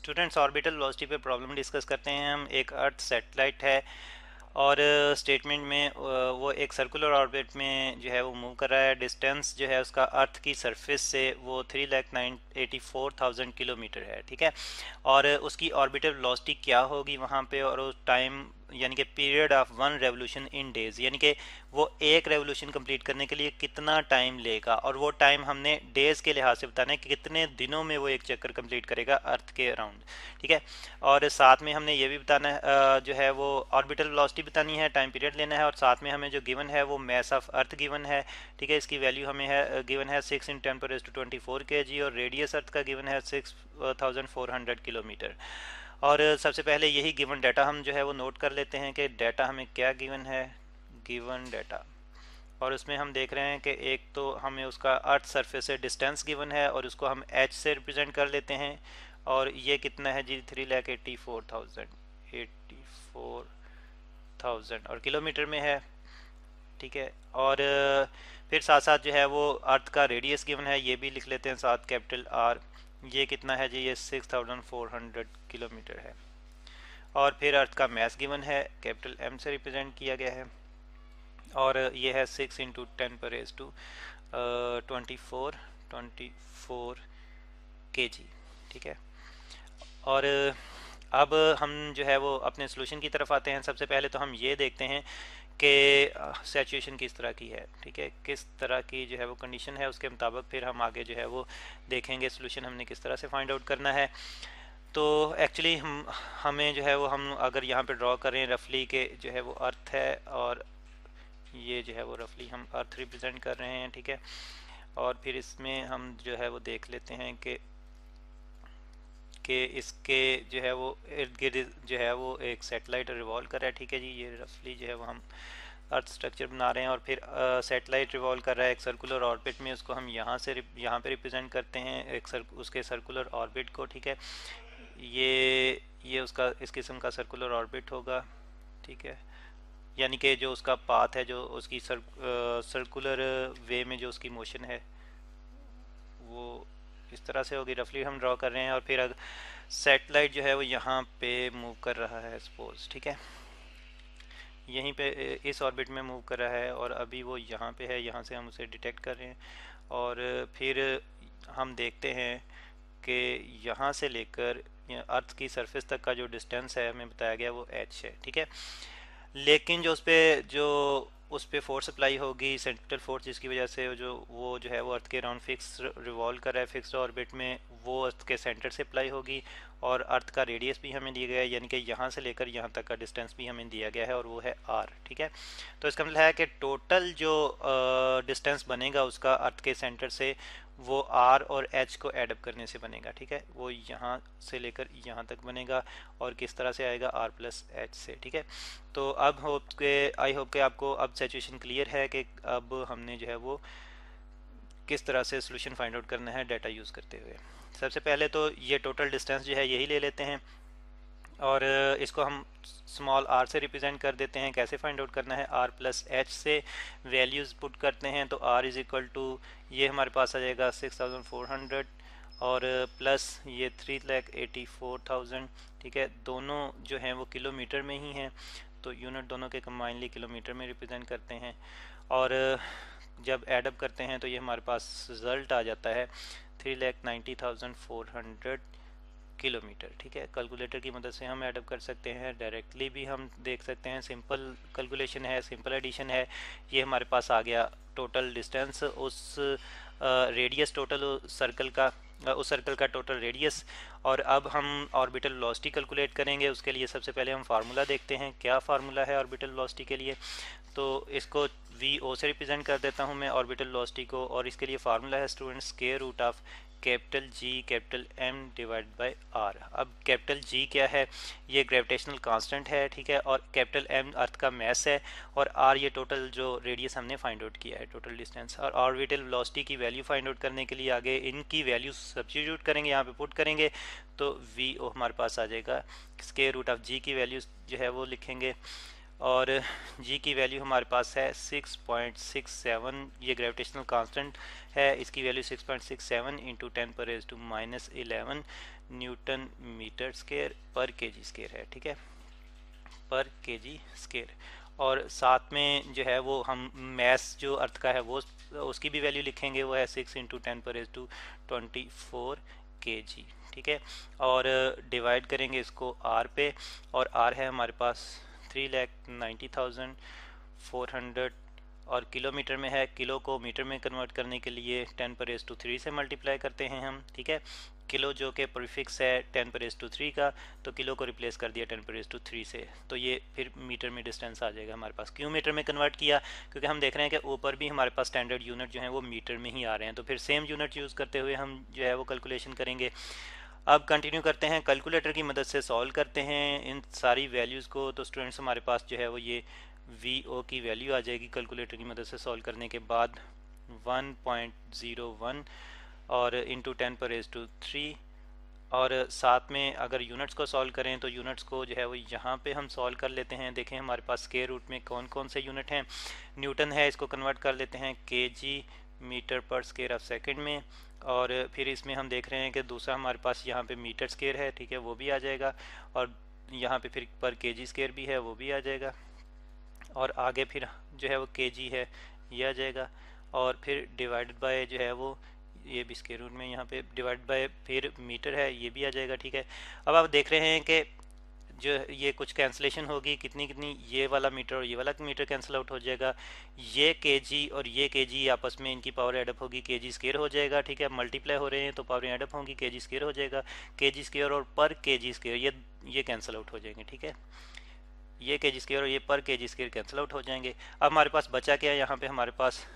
students orbital velocity पे problem discuss करते हैं हम एक अर्थ सेटेलाइट है और स्टेटमेंट uh, में uh, वो एक सर्कुलर ऑर्बिट में जो है वो मूव कर रहा है डिस्टेंस जो है उसका अर्थ की सरफेस से वो three lakh nine eighty four thousand kilometre है ठीक है और उसकी ऑर्बिटल वेलोसिटी क्या होगी वहाँ पे और उस टाइम यानी कि period of one revolution in days यानी कि वो एक रेवोल्यूशन कंप्लीट करने के लिए कितना टाइम लेगा और वो टाइम हमने डेज के लिहाज से बताना है कि कितने दिनों में वो एक चक्कर कंप्लीट करेगा अर्थ के अराउंड ठीक है और साथ में हमने ये भी बताना है जो है वो ऑर्बिटल वेलोसिटी बतानी है टाइम पीरियड लेना है और साथ में हमें जो गिवन है वो मैस ऑफ अर्थ गिवन है ठीक है इसकी वैल्यू हमें है गिवन है सिक्स इन टेन पर to twenty four K G और रेडियस अर्थ का गिवन है six thousand four hundred kilometre और सबसे पहले यही गिवन डाटा हम जो है वो नोट कर लेते हैं कि डाटा हमें क्या गिवन है गिवन डाटा और उसमें हम देख रहे हैं कि एक तो हमें उसका अर्थ सरफेस से डिस्टेंस गिवन है और उसको हम एच से रिप्रेजेंट कर लेते हैं और ये कितना है जी three lakh eighty four thousand eighty four thousand और किलोमीटर में है ठीक है और फिर साथ साथ जो है वो अर्थ का रेडियस गिवन है ये भी लिख लेते हैं साथ कैपिटल आर ये कितना है जी ये 6400 किलोमीटर है और फिर अर्थ का मैस गिवन है कैपिटल एम से रिप्रेजेंट किया गया है और ये है सिक्स इंटू टेन पर as to twenty four twenty four K G ठीक है और अब हम जो है वो अपने सोल्यूशन की तरफ आते हैं सबसे पहले तो हम ये देखते हैं के सेचुएशन किस तरह की है ठीक है किस तरह की जो है वो कंडीशन है उसके मुताबिक फिर हम आगे जो है वो देखेंगे सोल्यूशन हमने किस तरह से फाइंड आउट करना है तो एक्चुअली हम हमें जो है वो हम अगर यहाँ पे ड्रॉ करें रफली के जो है वो अर्थ है और ये जो है वो रफली हम अर्थ रिप्रेजेंट कर रहे हैं ठीक है और फिर इसमें हम जो है वो देख लेते हैं कि कि इसके जो है वो इर्द गिर्द जो है वो एक सेटेलाइट रिवॉल्व कर रहा है ठीक है जी ये रफली जो है वो हम अर्थ स्ट्रक्चर बना रहे हैं और फिर सेटेलाइट रिवॉल्व कर रहा है एक सर्कुलर ऑर्बिट में उसको हम यहाँ से यहाँ पे रिप्रेजेंट करते हैं एक सर, उसके सर्कुलर ऑर्बिट को ठीक है ये ये उसका इस किस्म का सर्कुलर ऑर्बिट होगा ठीक है यानी कि जो उसका पाथ है जो उसकी सर, आ, सर्कुलर वे में जो उसकी मोशन है इस तरह से होगी रफली हम ड्रॉ कर रहे हैं और फिर अगर सेटेलाइट जो है वो यहाँ पे मूव कर रहा है सपोज ठीक है यहीं पे इस ऑर्बिट में मूव कर रहा है और अभी वो यहाँ पे है यहाँ से हम उसे डिटेक्ट कर रहे हैं और फिर हम देखते हैं कि यहाँ से लेकर अर्थ की सरफेस तक का जो डिस्टेंस है हमें बताया गया वो एच है ठीक है लेकिन जो उस पर जो उस पर फोर्स अप्लाई होगी सेंट्रल फोर्स जिसकी वजह से जो वो जो है वो अर्थ के अराउंड फिक्स रिवॉल्व कर रहा है फिक्स ऑर्बिट में वो अर्थ के सेंटर से अप्लाई होगी और अर्थ का रेडियस भी हमें दिया गया है यानी कि यहाँ से लेकर यहाँ तक का डिस्टेंस भी हमें दिया गया है और वो है आर ठीक है तो इसका मतलब है कि टोटल जो डिस्टेंस बनेगा उसका अर्थ के सेंटर से वो आर और एच को एडअप करने से बनेगा ठीक है वो यहाँ से लेकर यहाँ तक बनेगा और किस तरह से आएगा आर प्लस एच से ठीक है तो अब होप के आई होप के आपको अब सिचुएशन क्लियर है कि अब हमने जो है वो किस तरह से सोल्यूशन फाइंड आउट करना है डाटा यूज़ करते हुए सबसे पहले तो ये टोटल डिस्टेंस जो है यही ले लेते हैं और इसको हम स्मॉल आर से रिप्रेजेंट कर देते हैं कैसे फाइंड आउट करना है आर प्लस एच से वैल्यूज़ पुट करते हैं तो आर इज़ इक्वल टू ये हमारे पास आ जाएगा सिक्स थाउजेंड फोर हंड्रेड और प्लस ये three lakh eighty four thousand ठीक है दोनों जो हैं वो किलोमीटर में ही हैं तो यूनिट दोनों के कम्बाइनली किलोमीटर में रिप्रेजेंट करते हैं और जब एडअप करते हैं तो ये हमारे पास रिज़ल्ट आ जाता है three lakh ninety thousand four hundred kilometre ठीक है कैलकुलेटर की मदद से हम एडअप कर सकते हैं डायरेक्टली भी हम देख सकते हैं सिंपल कैलकुलेशन है सिंपल एडिशन है ये हमारे पास आ गया टोटल डिस्टेंस उस रेडियस टोटल सर्कल का उस सर्कल का टोटल रेडियस और अब हम ऑर्बिटल लॉसटी कैलकुलेट करेंगे उसके लिए सबसे पहले हम फार्मूला देखते हैं क्या फार्मूला है ऑर्बिटल लॉसटी के लिए तो इसको वी ओ से रिप्रेजेंट कर देता हूँ मैं ऑर्बिटल लॉसटी को और इसके लिए फार्मूला है स्टूडेंट्स के root of capital G capital M divide by R अब कैपिटल जी क्या है ये ग्रेविटेशनल कांस्टेंट है ठीक है और कैपिटल एम अर्थ का मैस है और आर ये टोटल जो रेडियस हमने फाइंड आउट किया है टोटल डिस्टेंस और ऑर्बिटल वेलोसिटी की वैल्यू फाइंड आउट करने के लिए आगे इनकी वैल्यू सब्सटीट्यूट करेंगे यहाँ पे पुट करेंगे तो वी ओ हमारे पास आ जाएगा स्केयर रूट ऑफ जी की वैल्यू जो है वो लिखेंगे और जी की वैल्यू हमारे पास है 6.67 ये ग्रेविटेशनल कांस्टेंट है इसकी value 6.67 point six seven into ten पर as to minus eleven newton metre square पर के जी स्केयर है ठीक है पर के जी स्केयर और साथ में जो है वो हम मैस जो अर्थ का है वो उसकी भी वैल्यू लिखेंगे वो है सिक्स इंटू टेन पर as to twenty four K G ठीक है और डिवाइड करेंगे इसको आर पे और आर है हमारे पास three lakh ninety thousand four hundred और किलोमीटर में है किलो को मीटर में कन्वर्ट करने के लिए टेन पर एस टू थ्री से मल्टीप्लाई करते हैं हम ठीक है किलो जो कि परफिक्स है टेन पर एस टू थ्री का तो किलो को रिप्लेस कर दिया टेन पर एस टू थ्री से तो ये फिर मीटर में डिस्टेंस आ जाएगा हमारे पास क्यों मीटर में कन्वर्ट किया क्योंकि हम देख रहे हैं कि ऊपर भी हमारे पास स्टैंडर्ड यूनिट जो है वो मीटर में ही आ रहे हैं तो फिर सेम यूनिट यूज़ करते हुए हम जो है वो कैलकुलेशन करेंगे अब कंटिन्यू करते हैं कैलकुलेटर की मदद से सॉल्व करते हैं इन सारी वैल्यूज़ को तो स्टूडेंट्स हमारे पास जो है वो ये वी ओ की वैल्यू आ जाएगी कैलकुलेटर की मदद से सॉल्व करने के बाद 1.01 और इंटू टेन पर एज टू थ्री और साथ में अगर यूनिट्स को सॉल्व करें तो यूनिट्स को जो है वो यहाँ पे हम सॉल्व कर लेते हैं देखें हमारे पास के रूट में कौन कौन से यूनिट हैं न्यूटन है इसको कन्वर्ट कर लेते हैं के जी मीटर पर स्केयर ऑफ सेकेंड में और फिर इसमें हम देख रहे हैं कि दूसरा हमारे पास यहाँ पे मीटर स्केयर है ठीक है वो भी आ जाएगा और यहाँ पे फिर पर के जी स्केयर भी है वो भी आ जाएगा और आगे फिर जो है वो के जी है ये आ जाएगा और फिर डिवाइडेड बाय जो है वो ये भी स्केयर रूट में यहाँ पे डिवाइड बाय फिर मीटर है ये भी आ जाएगा ठीक है अब आप देख रहे हैं कि जो ये कुछ कैंसलेशन होगी कितनी कितनी ये वाला मीटर और ये वाला मीटर कैंसिल आउट हो जाएगा ये के और ये के आपस में इनकी पावर एडअप होगी के जी स्केयर हो जाएगा ठीक है मल्टीप्लाई हो रहे हैं तो पावर एडअप होंगी के जी स्केयर हो जाएगा के जी स्केयर और पर के जी स्केयर ये ये कैंसिल आउट हो जाएंगे ठीक है ये के जी स्केयर और ये पर के जी स्केयर कैंसिल आउट हो जाएंगे अब हमारे पास बचा क्या है यहाँ पर हमारे पास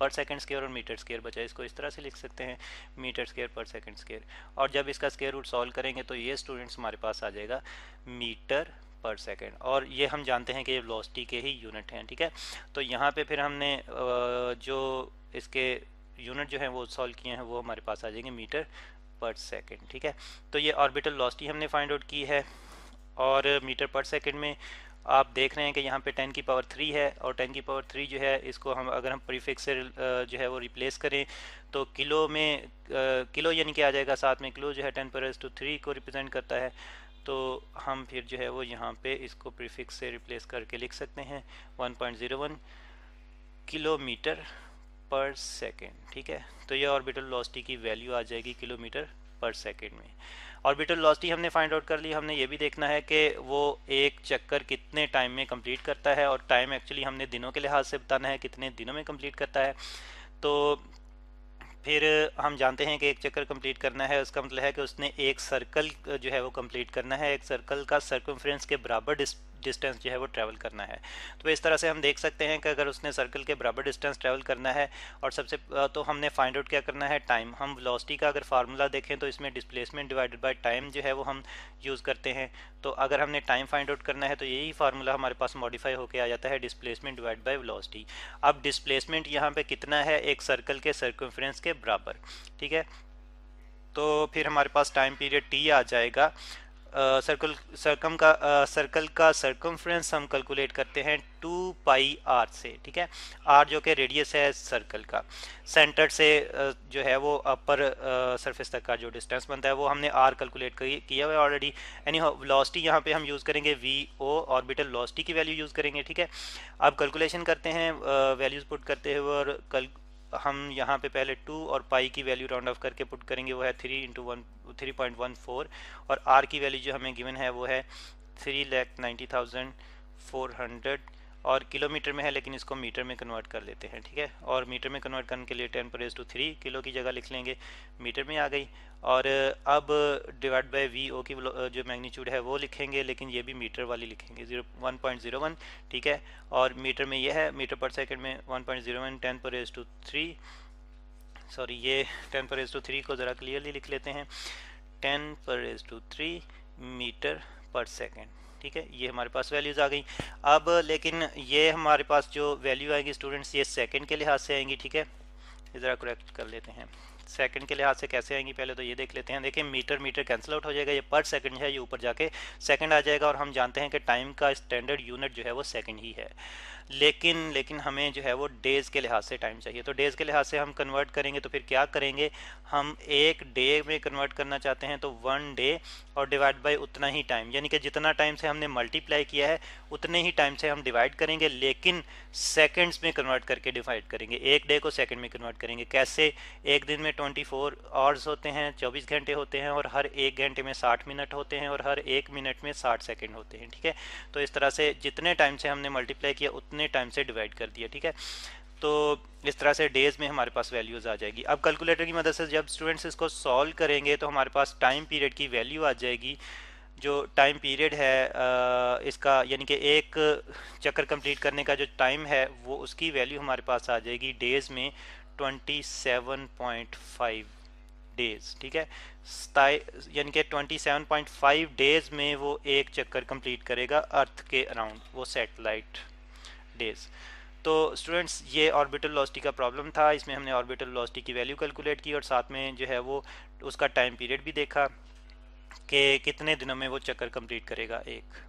पर सेकंड स्केयर और मीटर स्केयर बचा इसको इस तरह से लिख सकते हैं मीटर स्केयर पर सेकंड स्केयर और जब इसका स्केयर रूट सॉल्व करेंगे तो ये स्टूडेंट्स हमारे पास आ जाएगा मीटर पर सेकेंड और ये हम जानते हैं कि ये वेलोसिटी के ही यूनिट हैं ठीक है तो यहाँ पे फिर हमने जो इसके यूनिट जो है वो सॉल्व किए हैं वो हमारे पास आ जाएंगे मीटर पर सेकेंड ठीक है तो ये ऑर्बिटल लॉस्टी हमने फाइंड आउट की है और मीटर पर सेकेंड में आप देख रहे हैं कि यहाँ पे 10 की पावर 3 है और 10 की पावर 3 जो है इसको हम अगर हम प्रीफिक्स से जो है वो रिप्लेस करें तो किलो में किलो यानी कि आ जाएगा साथ में किलो जो है टेन परस टू थ्री को रिप्रेजेंट करता है तो हम फिर जो है वो यहाँ पे इसको प्रीफिक्स से रिप्लेस करके लिख सकते हैं वन किलोमीटर पर सेकेंड ठीक है तो ये ऑर्बिटल लॉस्टी की वैल्यू आ जाएगी किलोमीटर पर सेकेंड में ऑर्बिटल वेलोसिटी हमने फाइंड आउट कर ली हमने ये भी देखना है कि वो एक चक्कर कितने टाइम में कंप्लीट करता है और टाइम एक्चुअली हमने दिनों के लिहाज से बताना है कितने दिनों में कंप्लीट करता है तो फिर हम जानते हैं कि एक चक्कर कंप्लीट करना है उसका मतलब है कि उसने एक सर्कल जो है वो कंप्लीट करना है एक सर्कल का सर्कम्फ्रेंस के बराबर डिस्ट डिस्टेंस जो है वो ट्रैवल करना है तो इस तरह से हम देख सकते हैं कि अगर उसने सर्कल के बराबर डिस्टेंस ट्रैवल करना है और सबसे तो हमने फाइंड आउट क्या करना है टाइम हम वेलोसिटी का अगर फार्मूला देखें तो इसमें डिस्प्लेसमेंट डिवाइडेड बाय टाइम जो है वो हम यूज़ करते हैं तो अगर हमने टाइम फाइंड आउट करना है तो यही फार्मूला हमारे पास मॉडिफाई होकर आ जाता है डिस्प्लेसमेंट डिवाइड बाई वेलोसिटी अब डिस्प्लेसमेंट यहाँ पर कितना है एक सर्कल के सर्कम्फ्रेंस के बराबर ठीक है तो फिर हमारे पास टाइम पीरियड टी आ जाएगा सर्कल सर्कम का सर्कल का सर्कमफ्रेंस हम कैलकुलेट करते हैं टू पाई आर से ठीक है आर जो कि रेडियस है सर्कल का सेंटर से uh, जो है वो अपर सरफेस uh, तक का जो डिस्टेंस बनता है वो हमने आर कैलकुलेट किया हुआ है ऑलरेडी यानी वेलोसिटी यहाँ पे हम यूज़ करेंगे वी ओ ऑर्बिटल वेलोसिटी की वैल्यू यूज़ करेंगे ठीक है अब कैलकुलेशन करते हैं वैल्यूज़ पुट करते हुए और हम यहाँ पे पहले टू और पाई की वैल्यू राउंड ऑफ करके पुट करेंगे वो है three into one three point one four और आर की वैल्यू जो हमें गिवन है वो है three lakh ninety thousand four hundred और किलोमीटर में है लेकिन इसको मीटर में कन्वर्ट कर लेते हैं ठीक है और मीटर में कन्वर्ट करने के लिए टेन पर टू थ्री किलो की जगह लिख लेंगे मीटर में आ गई और अब डिवाइड बाय वी ओ की जो मैग्नीट्यूड है वो लिखेंगे लेकिन ये भी मीटर वाली लिखेंगे zero one point zero one ठीक है और मीटर में यह है मीटर पर सेकेंड में one point zero one ten पर टू थ्री सॉरी ये टेन पर टू थ्री को ज़रा क्लियरली लिख लेते हैं टेन पर टू थ्री मीटर पर सेकेंड ठीक है ये हमारे पास वैल्यूज़ आ गई अब लेकिन ये हमारे पास जो वैल्यू आएंगी स्टूडेंट्स ये सेकेंड के लिहाज से आएंगी ठीक है ज़रा करेक्ट कर लेते हैं सेकंड के लिहाज से कैसे आएंगी पहले तो ये देख लेते हैं देखिए मीटर मीटर कैंसिल आउट हो जाएगा ये पर सेकंड है ये ऊपर जाके सेकंड आ जाएगा और हम जानते हैं कि टाइम का स्टैंडर्ड यूनिट जो है वो सेकंड ही है लेकिन लेकिन हमें जो है वो डेज़ के लिहाज से टाइम चाहिए तो डेज़ के लिहाज से हम कन्वर्ट करेंगे तो फिर क्या करेंगे हम एक डे में कन्वर्ट करना चाहते हैं तो वन डे और डिवाइड बाय उतना ही टाइम यानी कि जितना टाइम से हमने मल्टीप्लाई किया है उतने ही टाइम से हम डिवाइड करेंगे लेकिन सेकेंड्स में कन्वर्ट करके डिवाइड करेंगे एक डे को सेकेंड में कन्वर्ट करेंगे कैसे एक दिन में ट्वेंटी फोर आवर्स होते हैं चौबीस घंटे होते हैं और हर एक घंटे में साठ मिनट होते हैं और हर एक मिनट में साठ सेकेंड होते हैं ठीक है तो इस तरह से जितने टाइम से हमने मल्टीप्लाई किया उतने इतने टाइम से डिवाइड कर दिया ठीक है तो इस तरह से डेज में हमारे पास वैल्यूज आ जाएगी अब कैलकुलेटर की मदद से जब स्टूडेंट्स इसको सॉल्व करेंगे तो हमारे पास टाइम पीरियड की वैल्यू आ जाएगी जो टाइम पीरियड है इसका यानी कि एक चक्कर कंप्लीट करने का जो टाइम है वो उसकी वैल्यू हमारे पास आ जाएगी डेज़ में 27.5 डेज़ ठीक है यानी कि 27.5 डेज़ में वो एक चक्कर कंप्लीट करेगा अर्थ के अराउंड वो सैटेलाइट डेज तो स्टूडेंट्स ये ऑर्बिटल लॉसटी का प्रॉब्लम था इसमें हमने ऑर्बिटल लॉसटी की वैल्यू कैलकुलेट की और साथ में जो है वो उसका टाइम पीरियड भी देखा कि कितने दिनों में वो चक्कर कंप्लीट करेगा एक